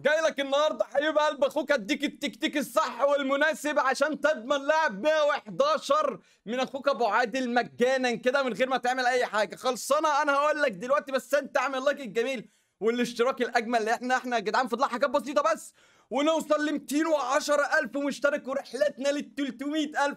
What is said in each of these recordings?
جاي لك النهارده حبيب قلب اخوك اديك التكتيك الصح والمناسب عشان تضمن لاعب 111 من اخوك ابو عادل مجانا كده من غير ما تعمل اي حاجه خلصانه انا هقول لك دلوقتي بس انت اعمل لايك الجميل والاشتراك الاجمل اللي احنا احنا يا جدعان فضل حاجات بسيطه بس ونوصل ل 210000 مشترك ورحلتنا لل 300000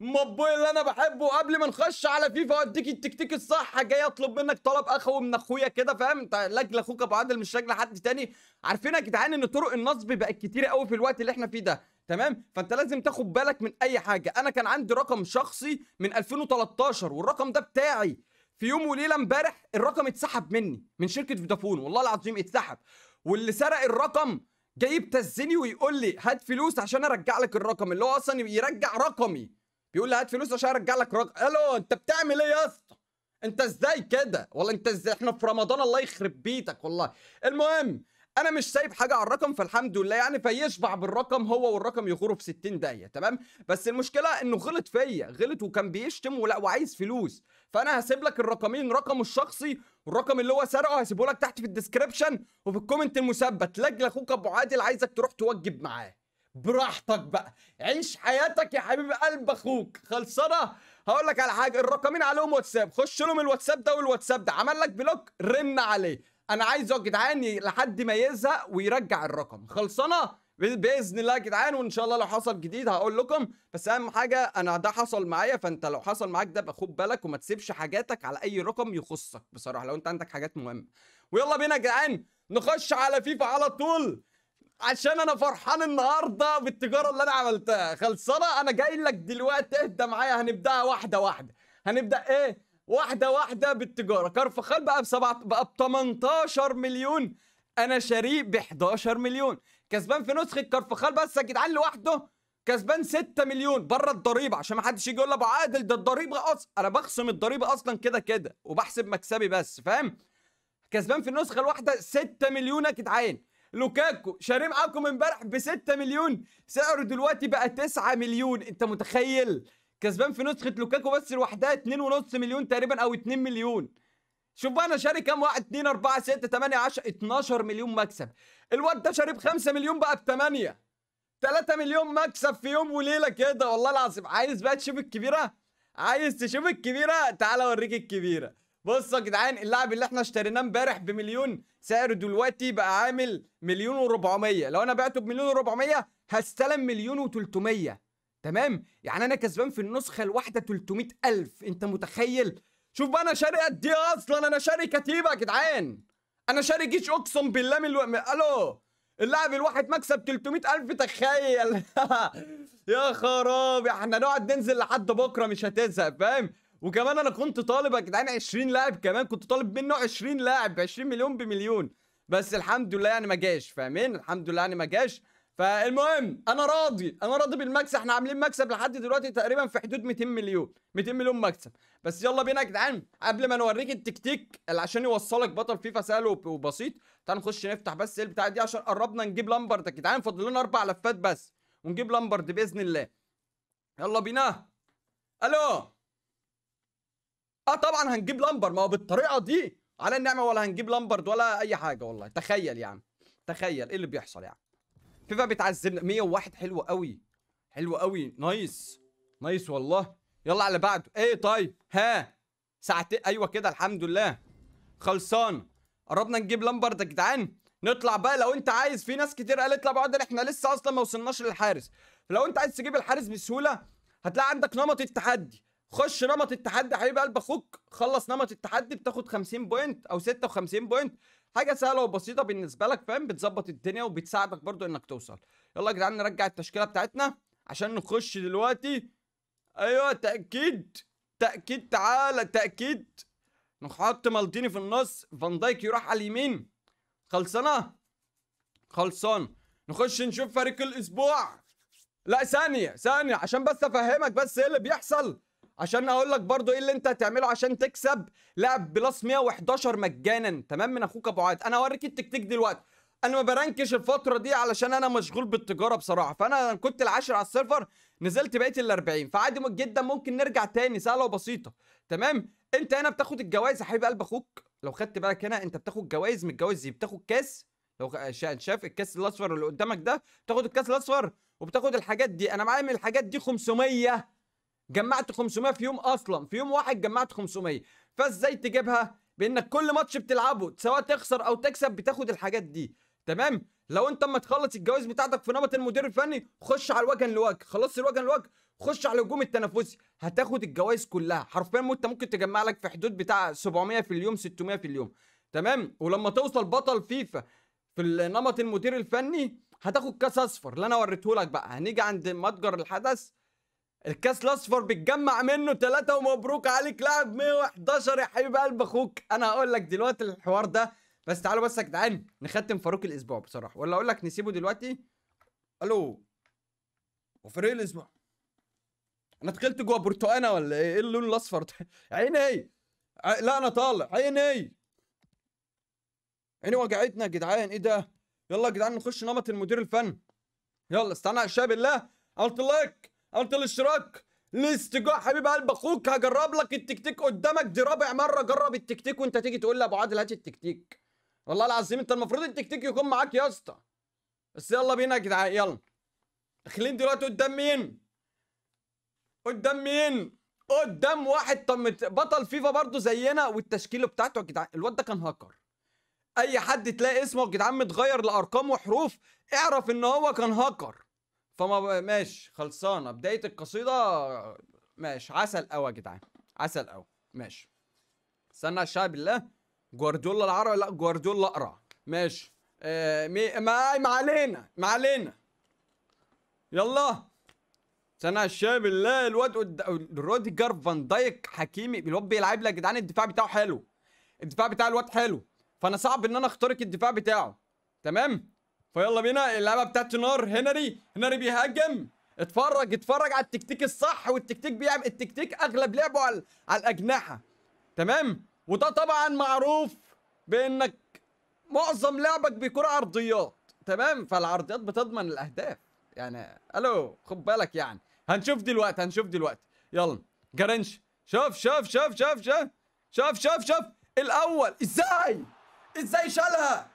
مبوي اللي انا بحبه قبل ما نخش على فيفا اوديك التكتيك الصح جاي اطلب منك طلب اخو من اخويا كده فاهم انت لاجل اخوك ابو عادل مش لاجل حد تاني عارفين يا جدعان ان طرق النصب بقت كتيره قوي في الوقت اللي احنا فيه ده تمام فانت لازم تاخد بالك من اي حاجه انا كان عندي رقم شخصي من 2013 والرقم ده بتاعي في يوم وليله امبارح الرقم اتسحب مني من شركه فودافون والله العظيم اتسحب واللي سرق الرقم جاي يبتزني ويقول لي هات فلوس عشان ارجع لك الرقم اللي هو اصلا يرجع رقمي بيقول لي هات فلوس عشان ارجع لك رد الو انت بتعمل ايه يا اسطى انت ازاي كده والله انت ازاي احنا في رمضان الله يخرب بيتك والله المهم انا مش سايب حاجه على الرقم فالحمد لله يعني فيشبع بالرقم هو والرقم يغور في 60 دقيقه تمام بس المشكله انه غلط فيا غلط وكان بيشتم ولا وعايز فلوس فانا هسيب لك الرقمين رقمه الشخصي والرقم اللي هو سرقه هسيبه لك تحت في الديسكربشن وفي الكومنت المثبت لاجل اخوك ابو عادل عايزك تروح توجب معاه براحتك بقى عيش حياتك يا حبيب قلب اخوك خلصانه هقول لك على حاجه الرقمين عليهم واتساب خش لهم الواتساب ده والواتساب ده عمل لك بلوك رن عليه انا عايزه يا جدعان لحد ما يزهق ويرجع الرقم خلصانه باذن الله يا جدعان وان شاء الله لو حصل جديد هقول لكم بس اهم حاجه انا ده حصل معايا فانت لو حصل معاك ده بخد بالك وما تسيبش حاجاتك على اي رقم يخصك بصراحه لو انت عندك حاجات مهمه ويلا بينا يا جدعان نخش على فيفا على طول عشان انا فرحان النهارده بالتجاره اللي انا عملتها خلصانه انا جاي لك دلوقتي اهدى معايا هنبداها واحده واحده هنبدا ايه واحده واحده بالتجاره كرفخال بقى بسبعة بقى ب 18 مليون انا شاريه ب 11 مليون كسبان في نسخه كرفخال بس يا جدعان لوحده كسبان 6 مليون بره الضريبه عشان ما حدش يجي يقول لي ابو عادل ده الضريبه اصلا انا بخصم الضريبه اصلا كده كده وبحسب مكسبي بس فاهم كسبان في النسخه الواحده 6 مليون يا جدعان لوكاكو شاريه معاكم امبارح ب 6 مليون سعره دلوقتي بقى 9 مليون انت متخيل كسبان في نسخه لوكاكو بس لوحدها 2.5 مليون تقريبا او 2 مليون شوف بقى انا شاري كام واحد 2 4 6 8 10 12 مليون مكسب الواد ده شاري ب 5 مليون بقى ب 8 3 مليون مكسب في يوم وليله كده والله العظيم عايز بقى تشوف الكبيره عايز تشوف الكبيره تعالى اوريك الكبيره بصوا يا جدعان اللاعب اللي احنا اشتريناه امبارح بمليون سعره دلوقتي بقى عامل مليون و400 لو انا بعته بمليون و400 هستلم مليون و300 تمام يعني انا كسبان في النسخه الواحده 300000 انت متخيل شوف بقى انا شاري قد ايه اصلا انا شاري كتيبه يا جدعان انا شاري جيش اقسم بالله من الو... الو اللاعب الواحد مكسب 300000 تخيل يا خرابي احنا نقعد ننزل لحد بكره مش هتزهق فاهم وكمان انا كنت طالب يا جدعان 20 لاعب كمان كنت طالب منه 20 لاعب 20 مليون بمليون بس الحمد لله يعني ما جاش فاهمين الحمد لله يعني ما جاش فالمهم انا راضي انا راضي بالمكسب احنا عاملين مكسب لحد دلوقتي تقريبا في حدود 200 مليون 200 مليون مكسب بس يلا بينا يا جدعان قبل ما نوريك التكتيك اللي عشان يوصلك بطل فيفا سهل وبسيط تعال نخش نفتح بس البتاع دي عشان قربنا نجيب لامبرد يا جدعان فاضل لنا اربع لفات بس ونجيب لامبرد باذن الله يلا بينا الو اه طبعا هنجيب لمبر ما هو بالطريقه دي على النعمه ولا هنجيب لمبرد ولا اي حاجه والله تخيل يا عم تخيل ايه اللي بيحصل يعني فيفا بتعذبنا 101 حلو قوي حلو قوي نايس نايس والله يلا على اللي بعده ايه طيب ها ساعتين ايوه كده الحمد لله خلصان قربنا نجيب لمبرد يا جدعان نطلع بقى لو انت عايز في ناس كتير قالت لا بعد احنا لسه اصلا ما وصلناش للحارس فلو انت عايز تجيب الحارس بسهوله هتلاقي عندك نمط التحدي خش نمط التحدي حبيب قلب اخوك خلص نمط التحدي بتاخد 50 بوينت او 56 بوينت حاجه سهله وبسيطه بالنسبه لك فاهم بتظبط الدنيا وبتساعدك برضو انك توصل يلا يا جدعان نرجع التشكيله بتاعتنا عشان نخش دلوقتي ايوه تاكيد تاكيد تعالى تاكيد نحط مالديني في النص فان دايك يروح على اليمين خلصانه خلصان نخش نشوف فريق الاسبوع لا ثانيه ثانيه عشان بس افهمك بس ايه اللي بيحصل عشان اقول لك برضو ايه اللي انت هتعمله عشان تكسب لاعب بلس 111 مجانا تمام من اخوك ابو عاد انا هوريك التكتيك دلوقتي انا ما برانكش الفتره دي علشان انا مشغول بالتجاره بصراحه فانا كنت العاشر على السيرفر نزلت بقيت ال 40 فعادي جدا ممكن نرجع تاني سهله وبسيطه تمام انت هنا بتاخد الجوائز يا حبيب قلب اخوك لو خدت بالك هنا انت بتاخد جوائز من الجوائز دي بتاخد كاس لو شاف الكاس الاصفر اللي قدامك ده بتاخد الكاس الاصفر وبتاخد الحاجات دي انا معايا من الحاجات دي 500 جمعت 500 في يوم اصلا في يوم واحد جمعت 500 فازاي تجيبها بانك كل ماتش بتلعبه سواء تخسر او تكسب بتاخد الحاجات دي تمام لو انت اما تخلص الجوائز بتاعتك في نمط المدير الفني خش على الوجه لوجه خلصت الوجه لوجه خش على الهجوم التنافسي هتاخد الجوائز كلها حرفيا انت ممكن تجمع لك في حدود بتاع 700 في اليوم 600 في اليوم تمام ولما توصل بطل فيفا في النمط المدير الفني هتاخد كاس اصفر اللي انا وريته لك بقى هنيجي عند متجر الحدث الكاس الاصفر بتجمع منه ثلاثة ومبروك عليك لاعب 111 يا حبيب قلب اخوك انا هقول لك دلوقتي الحوار ده بس تعالوا بس يا جدعان نختم فاروق الاسبوع بصراحه ولا اقول لك نسيبه دلوقتي الو وفريق الاسبوع انا دخلت جوه برتقانه ولا ايه ايه اللون الاصفر عيني لا انا طالع عيني عيني وجعتنا يا جدعان ايه ده يلا يا جدعان نخش نمط المدير الفني يلا استنى يا شباب الله قلت لايك انت الاشتراك الاستجاع حبيب قلب اخوك هجرب لك التكتيك قدامك دي رابع مره جرب التكتيك وانت تيجي تقول لي ابو عادل هات التكتيك والله العظيم انت المفروض التكتيك يكون معاك يا اسطى بس يلا بينا يا جدعان يلا داخلين دلوقتي قدام مين قدام مين قدام واحد طم بطل فيفا برضه زينا والتشكيله بتاعته يا جدعان الواد ده كان هاكر اي حد تلاقي اسمه يا جدعان متغير لارقام وحروف اعرف ان هو كان هاكر فما ماشي خلصانه بدايه القصيده ماشي عسل قوي يا جدعان عسل قوي ماشي استنى الشعب بالله جوارديولا العربي لا جوارديولا اقرع ماشي آه مي... ما ما علينا ما علينا يلا استنى الشعب بالله الواد قد... روديجر فان دايك حكيمي الواد بيلعب لك يا جدعان الدفاع بتاعه حلو الدفاع بتاع الواد حلو فانا صعب ان انا اخترق الدفاع بتاعه تمام فيلا بينا اللعبه بتاعت نار هنري هنري بيهاجم اتفرج اتفرج على التكتيك الصح والتكتيك بيعمل التكتيك اغلب لعبه على, على الاجنحه تمام وده طبعا معروف بانك معظم لعبك بيكون عرضيات تمام فالعرضيات بتضمن الاهداف يعني الو خد بالك يعني هنشوف دلوقتي هنشوف دلوقتي يلا جرنش شوف شوف شوف شوف شوف شوف شوف شوف الاول ازاي ازاي شالها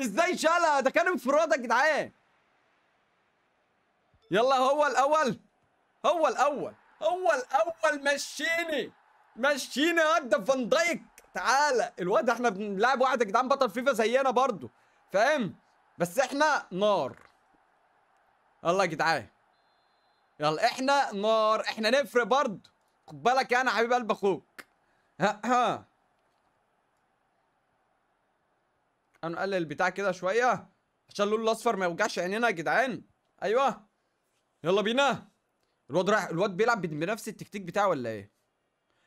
ازاي شالها ده كان انفراد يا جدعان يلا هو الاول هو الاول هو الاول مشيني مشيني يا ده فان دايك تعالى الواد احنا بنلعب واحد يا جدعان بطل فيفا زينا برضو فاهم بس احنا نار يلا يا جدعان يلا احنا نار احنا نفرق برضو خد بالك انا حبيب قلب اخوك ها ها تعالوا نقلل البتاع كده شويه عشان اللون الاصفر ما يوجعش عينينا يا جدعان ايوه يلا بينا الواد رايح الواد بيلعب بنفس التكتيك بتاعه ولا ايه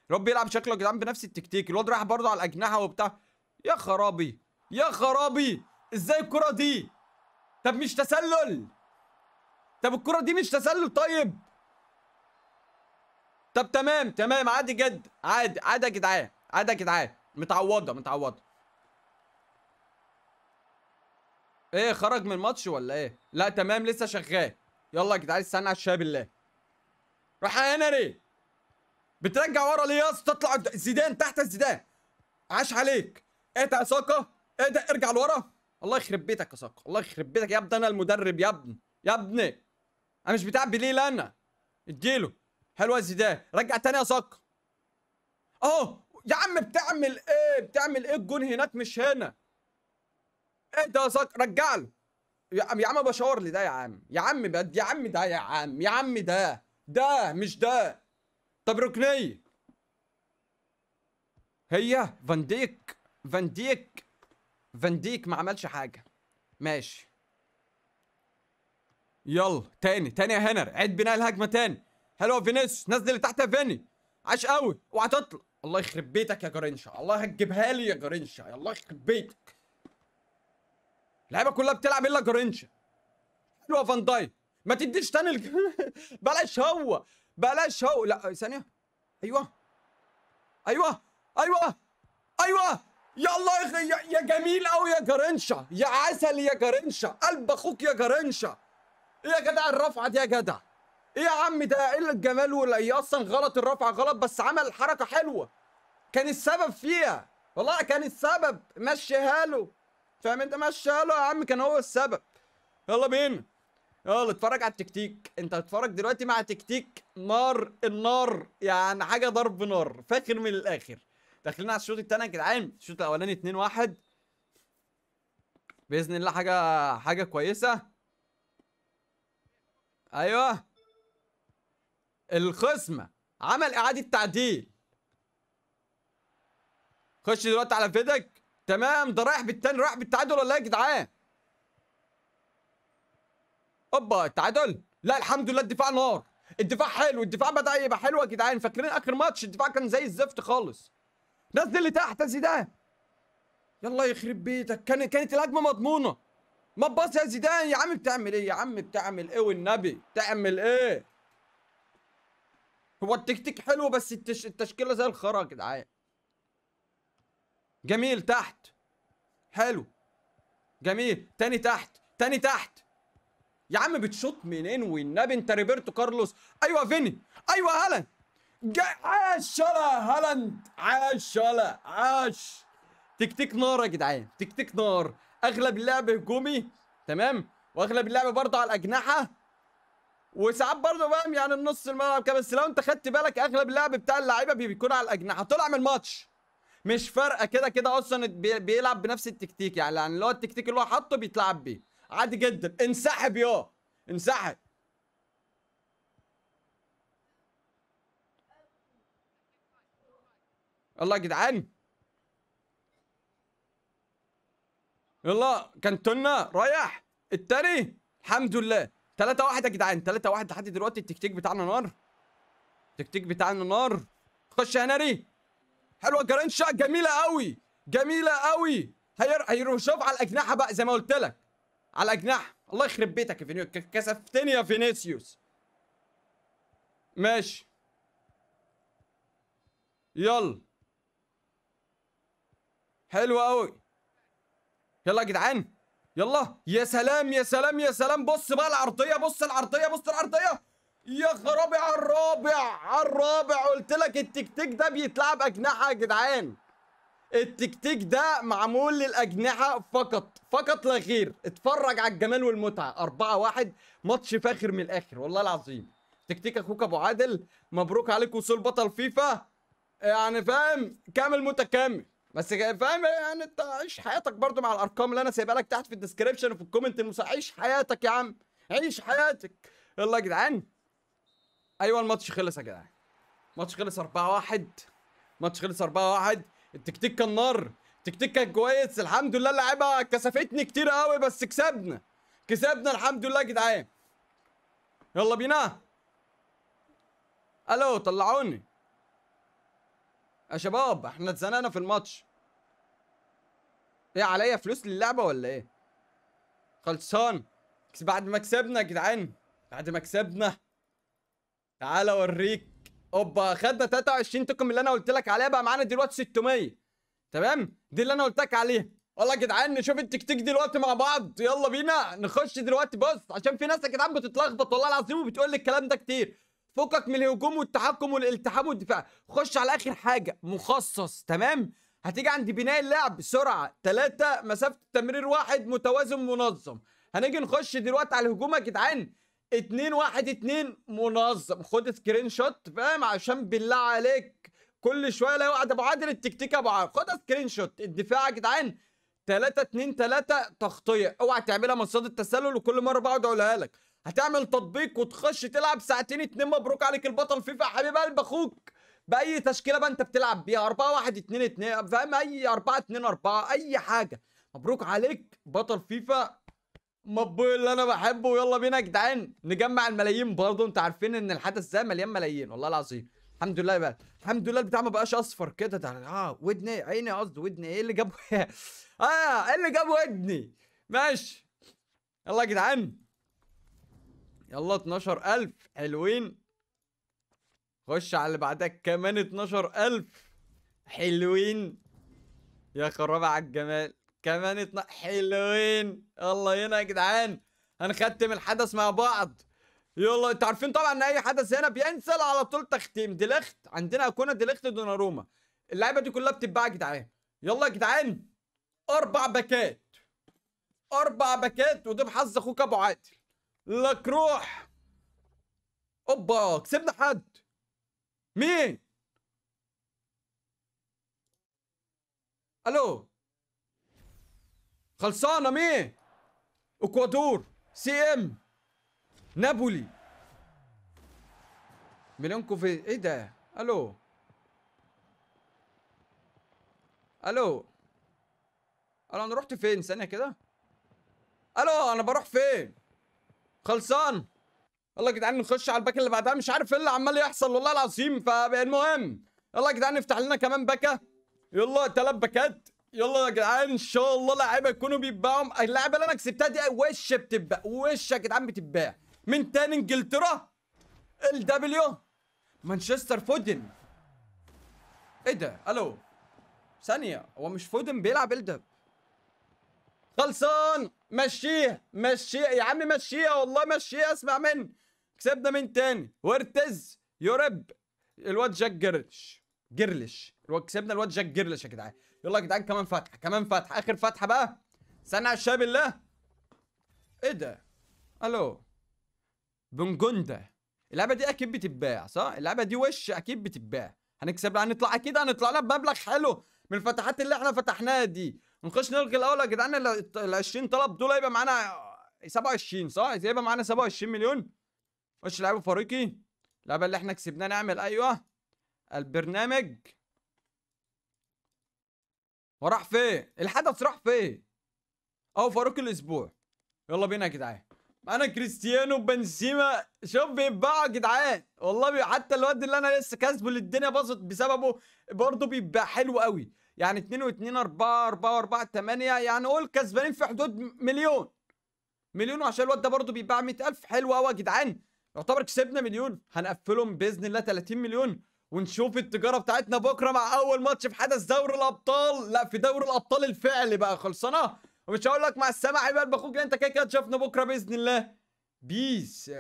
الواد بيلعب شكله يا جدعان بنفس التكتيك الواد رايح برضه على الاجنحه وبتاع يا خرابي يا خرابي ازاي الكره دي طب مش تسلل طب الكره دي مش تسلل طيب طب تمام تمام عادي جد عادي عادي يا جدعان عادي يا جدعان متعوضه متعوضه ايه خرج من الماتش ولا ايه لا تمام لسه شغال يلا يا جدعان استنى على الله. بالله راح هنري بترجع ورا ليه يا اسطى تطلع زيدان تحت الزيدان عاش عليك اهدى يا ساكا اهدى ارجع لورا الله يخرب بيتك يا ساكا الله يخرب بيتك يا ابني انا المدرب يا ابني يا ابني انا مش بتاع بليل انا اديله حلوه زيدان رجع تاني يا ساكا اهو يا عم بتعمل ايه بتعمل ايه الجون هناك مش هنا اهدى يا سك رجع له يا عم بشاور لي ده يا عم يا عم بد يا عم ده يا عم يا عم ده ده مش ده طب ركنيه هي فان ديك فان ديك فان ديك ما عملش حاجه ماشي يلا تاني تاني يا هنر عيد بناء الهجمه تاني حلوه فينيس نزل تحت يا فيني عاش قوي اوعى تطلع الله يخرب بيتك يا جرينشا الله هتجيبها لي يا جرينشا الله يخرب بيتك اللعيبه كلها بتلعب الا جرينشا هو فان دايك ما تديش تاني الج... بلاش هو بلاش هو لا ثانيه ايوه ايوه ايوه ايوه يا الله يا جميل قوي يا جرينشا يا عسل يا جرينشا قلب اخوك يا جرينشا ايه يا جدع الرفعه دي يا جدع ايه يا عم ده ايه الجمال ولا ايه اصلا غلط الرفعه غلط بس عمل حركه حلوه كان السبب فيها والله كان السبب مشيها له فاهم انت مشى له يا عم كان هو السبب يلا بينا يلا اتفرج على التكتيك انت هتتفرج دلوقتي مع تكتيك نار النار يعني حاجه ضرب نار فاخر من الاخر داخلين على الشوط الثاني يا جدعان الشوط الاولاني 2 1 باذن الله حاجه حاجه كويسه ايوه الخصم عمل اعاده تعديل خش دلوقتي على فيدك تمام ده رايح بالتاني رايح بالتعادل ولا ايه يا جدعان اوبا التعادل لا الحمد لله الدفاع نار الدفاع حلو الدفاع بدا يبقى حلو يا جدعان فاكرين اخر ماتش الدفاع كان زي الزفت خالص نزل اللي تحت يا زيدان يلا يخرب بيتك كانت كانت الهجمه مضمونه ما تبص يا زيدان يا عم بتعمل ايه يا عم بتعمل ايه والنبي بتعمل ايه هو التكتيك حلو بس التش... التشكيله زي الخرا يا جدعان جميل تحت حلو جميل تاني تحت تاني تحت يا عم بتشوط منين والنبي انت ريبرتو كارلوس ايوه فيني ايوه هالاند عاش عاشلا هالاند عاش عاشلا عاش تكتيك نار يا جدعان تكتيك نار اغلب اللعب هجومي تمام واغلب اللعب برضه على الاجنحه وساعات برضه بقى يعني النص الملعب كده بس لو انت خدت بالك اغلب اللعب بتاع اللعيبه بيكون على الاجنحه طلع من الماتش مش فارقه كده كده اصلا بيلعب بنفس التكتيك يعني يعني اللي هو التكتيك اللي هو حاطه بيتلعب بيه عادي جدا انسحب يا انسحب الله يا جدعان يلا كانتونا رايح التاني الحمد لله 3 1 يا جدعان 3 1 لحد دلوقتي التكتيك بتاعنا نار التكتيك بتاعنا نار خش يا ناري حلوه جرانشا جميله قوي جميله قوي هير هيروشوف على الاجنحه بقى زي ما قلت لك على الاجنحه الله يخرب بيتك يا فينيو كسفتني يا فينيسيوس ماشي يلا حلو قوي يلا يا جدعان يلا يا سلام يا سلام يا سلام بص بقى العرضيه بص العرضيه بص العرضيه يا خرابي على الرابع على الرابع قلت لك التكتيك ده بيتلعب اجنحه يا جدعان التكتيك ده معمول للاجنحه فقط فقط لا غير اتفرج على الجمال والمتعه 4 1 ماتش فاخر من الاخر والله العظيم تكتيك اخوك ابو عادل مبروك عليك وصول بطل فيفا يعني فاهم كامل متكامل بس فاهم يعني انت عيش حياتك برضو مع الارقام اللي انا سايبها لك تحت في الديسكربشن وفي الكومنت عيش حياتك يا عم عيش حياتك يلا يا جدعان ايوه الماتش خلص يا جدعان الماتش خلص 4-1 ماتش خلص 4-1 التكتيك كان نار التكتيك كان كويس الحمد لله اللعيبه كسفتني كتير قوي بس كسبنا كسبنا الحمد لله يا جدعان يلا بينا الو طلعوني يا شباب احنا اتزنقنا في الماتش ايه عليا فلوس للعبه ولا ايه خلصان بعد ما كسبنا يا جدعان بعد ما كسبنا تعال اوريك اوبا خدنا 23 توكن اللي انا قلت لك عليها بقى معانا دلوقتي 600 تمام دي اللي انا قلت لك عليها والله يا جدعان نشوف التكتيك دلوقتي مع بعض يلا بينا نخش دلوقتي بص عشان في ناس يا جدعان بتتلخبط والله العظيم وبتقول لي الكلام ده كتير فكك من الهجوم والتحكم والالتحام والدفاع خش على اخر حاجه مخصص تمام هتيجي عند بناء اللعب بسرعه 3 مسافه التمرير واحد متوازن منظم هنيجي نخش دلوقتي على الهجوم يا جدعان اتنين واحد اتنين منظم خد سكرين شوت فاهم عشان بالله عليك كل شويه لا يقعد ابو عادل التكتيك ابو عادل خد سكرين شوت الدفاع يا جدعان 3 2 3 تغطيه اوعى تعملها من صيد التسلل وكل مره بقعد اقولها لك هتعمل تطبيق وتخش تلعب ساعتين اتنين مبروك عليك البطل فيفا حبيب قلب اخوك باي تشكيله بقى انت بتلعب بيها 4 1 2 2 فاهم اي 4 2 4 اي حاجه مبروك عليك بطل فيفا مبو اللي انا بحبه ويلا بينا يا جدعان نجمع الملايين برضه انتوا عارفين ان الحدث ده مليان ملايين والله العظيم الحمد لله بقى الحمد لله البتاع ما بقاش اصفر كده ده اه ودني إيه؟ عيني قصدي ودني ايه اللي جاب اه ايه اللي جاب ودني ماشي يلا يا جدعان يلا 12000 حلوين خش على اللي بعدك كمان 12000 حلوين يا خرابة على الجمال كمان اتنا حلوين الله هنا يا جدعان هنختم الحدث مع بعض يلا انتوا عارفين طبعا ان اي حدث هنا بينزل على طول تختيم ديليخت عندنا اكونا ديليخت دوناروما اللعيبه دي كلها بتتباع يا جدعان يلا يا جدعان اربع باكات اربع باكات وده بحظ اخوك ابو عادل لك روح اوبا كسبنا حد مين الو خلصانه ميه اكوادور سي ام نابولي ميلانكوفي ايه ده الو الو الو انا رحت فين ثانيه كده الو انا بروح فين خلصان يلا يا جدعان نخش على الباك اللي بعدها مش عارف ايه اللي عمال يحصل والله العظيم فالمهم يلا يا جدعان نفتح لنا كمان باكه يلا تلات باكات يلا يا جدعان ان شاء الله لعيبه يكونوا بيتباعوا اللعبه اللي انا كسبتها دي وش بتتباع وش يا جدعان بتتباع من تاني انجلترا الدبليو مانشستر فودن ايه ده الو ثانيه هو مش فودن بيلعب الدب خلصان مشيه مشيه يا عم مشيه والله مشيه اسمع مني كسبنا من تاني وارتز يورب الواد جاك جرلش جرلش كسبنا الواد جاك جرلش يا جدعان يلا يا جدعان كمان فتحه كمان فتحه اخر فتحه بقى استنى على الشاي الله ايه ده الو بنجوندا اللعبه دي اكيد بتتباع صح اللعبه دي وش اكيد بتتباع هنكسب لها هنطلع اكيد هنطلع لها بمبلغ حلو من الفتحات اللي احنا فتحناها دي نخش نلغي الاول يا جدعان ال 20 طلب دول هيبقى معانا 27 صح هيبقى معانا 27 مليون خش لعبه فريقي اللعبه اللي احنا كسبناها نعمل ايوه البرنامج وراح فين الحدث راح فين او فاروق الاسبوع يلا بينا يا جدعان انا كريستيانو بنزيما شوف بيتباعوا يا جدعان والله حتى الواد اللي انا لسه كاسبه اللي الدنيا باظت بسببه برضه بيتباع حلو قوي يعني 2 و2 4 4 4 8 يعني قول كسبانين في حدود مليون مليون وعشان الواد ده برضه بيتباع 100000 حلو قوي يا جدعان يعتبر كسبنا مليون هنقفلهم باذن الله 30 مليون ونشوف التجاره بتاعتنا بكره مع اول ماتش في حدث دوري الابطال لا في دوري الابطال الفعلي بقى خلصانه ومش هقول لك مع السلامه حبيب قلب اخوك انت كده كده تشوفنا بكره باذن الله بيس